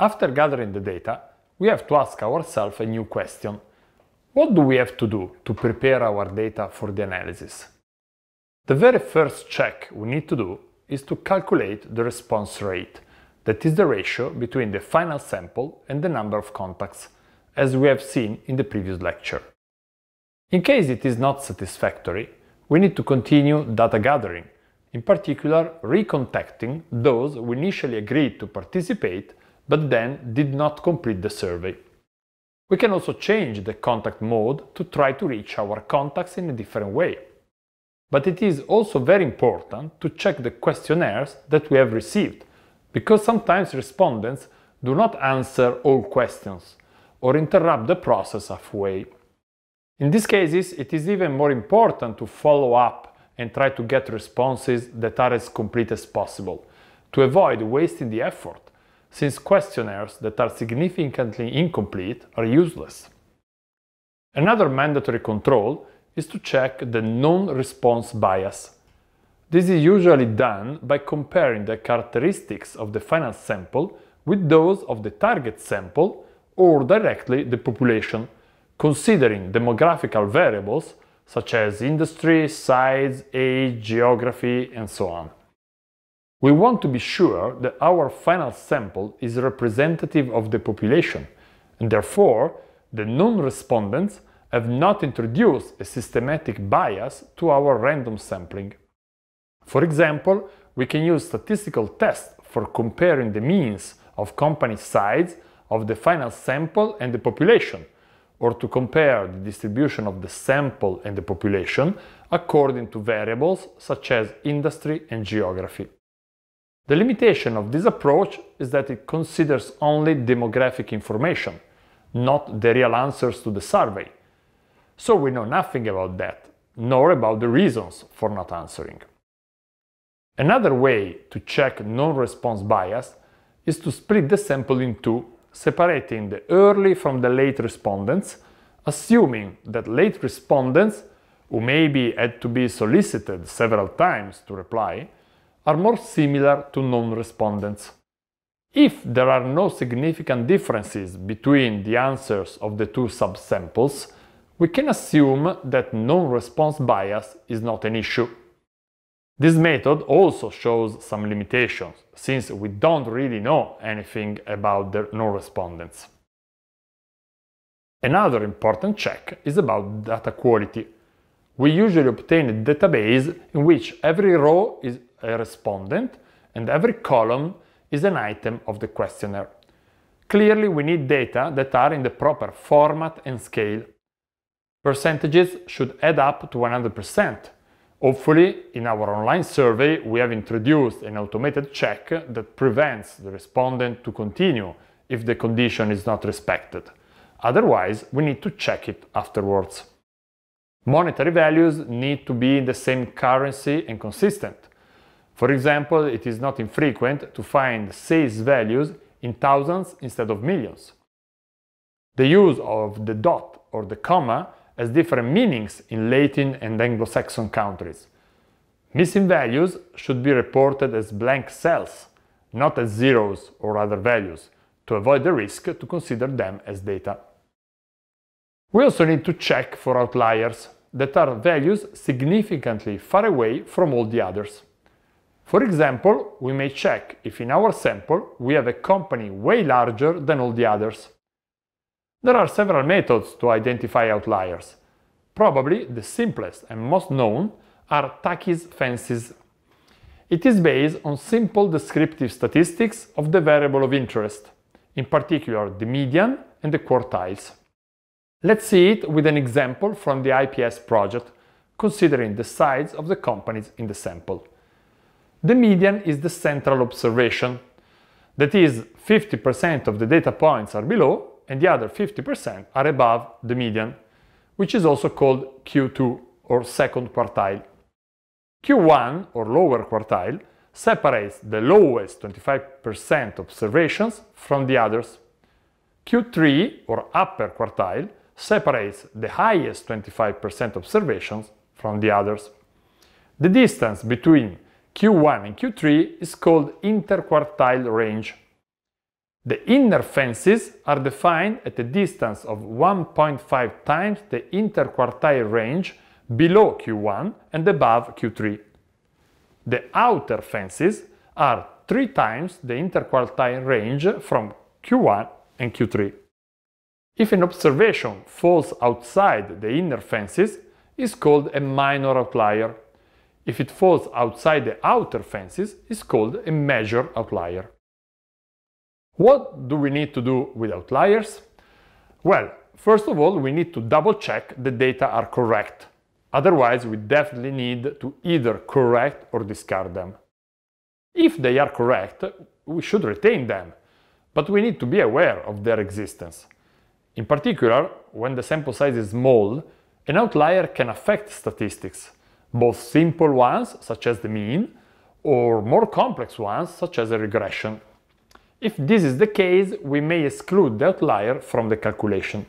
After gathering the data, we have to ask ourselves a new question. What do we have to do to prepare our data for the analysis? The very first check we need to do is to calculate the response rate, that is the ratio between the final sample and the number of contacts, as we have seen in the previous lecture. In case it is not satisfactory, we need to continue data gathering, in particular recontacting those who initially agreed to participate but then did not complete the survey. We can also change the contact mode to try to reach our contacts in a different way. But it is also very important to check the questionnaires that we have received, because sometimes respondents do not answer all questions or interrupt the process halfway. In these cases, it is even more important to follow up and try to get responses that are as complete as possible, to avoid wasting the effort since questionnaires that are significantly incomplete are useless. Another mandatory control is to check the non-response bias. This is usually done by comparing the characteristics of the final sample with those of the target sample or directly the population, considering demographical variables such as industry, size, age, geography, and so on. We want to be sure that our final sample is representative of the population, and therefore the non-respondents have not introduced a systematic bias to our random sampling. For example, we can use statistical tests for comparing the means of company size of the final sample and the population, or to compare the distribution of the sample and the population according to variables such as industry and geography. The limitation of this approach is that it considers only demographic information, not the real answers to the survey. So we know nothing about that, nor about the reasons for not answering. Another way to check non-response bias is to split the sample in two, separating the early from the late respondents, assuming that late respondents, who maybe had to be solicited several times to reply, are more similar to non-respondents. If there are no significant differences between the answers of the two subsamples, we can assume that non-response bias is not an issue. This method also shows some limitations, since we don't really know anything about the non-respondents. Another important check is about data quality. We usually obtain a database in which every row is a respondent, and every column is an item of the questionnaire. Clearly, we need data that are in the proper format and scale. Percentages should add up to 100%. Hopefully, in our online survey, we have introduced an automated check that prevents the respondent to continue if the condition is not respected. Otherwise, we need to check it afterwards. Monetary values need to be in the same currency and consistent. For example, it is not infrequent to find sales values in thousands instead of millions. The use of the dot or the comma has different meanings in Latin and Anglo-Saxon countries. Missing values should be reported as blank cells, not as zeros or other values, to avoid the risk to consider them as data. We also need to check for outliers that are values significantly far away from all the others. For example, we may check if in our sample we have a company way larger than all the others. There are several methods to identify outliers. Probably the simplest and most known are Taki's fences. It is based on simple descriptive statistics of the variable of interest, in particular the median and the quartiles. Let's see it with an example from the IPS project, considering the size of the companies in the sample. The median is the central observation. That is, 50% of the data points are below and the other 50% are above the median, which is also called Q2 or second quartile. Q1 or lower quartile separates the lowest 25% observations from the others. Q3 or upper quartile separates the highest 25% observations from the others. The distance between Q1 and Q3 is called interquartile range. The inner fences are defined at a distance of 1.5 times the interquartile range below Q1 and above Q3. The outer fences are 3 times the interquartile range from Q1 and Q3. If an observation falls outside the inner fences, is called a minor outlier. If it falls outside the outer fences, it's called a measure outlier. What do we need to do with outliers? Well, first of all, we need to double check the data are correct. Otherwise, we definitely need to either correct or discard them. If they are correct, we should retain them, but we need to be aware of their existence. In particular, when the sample size is small, an outlier can affect statistics both simple ones, such as the mean, or more complex ones, such as a regression. If this is the case, we may exclude the outlier from the calculation.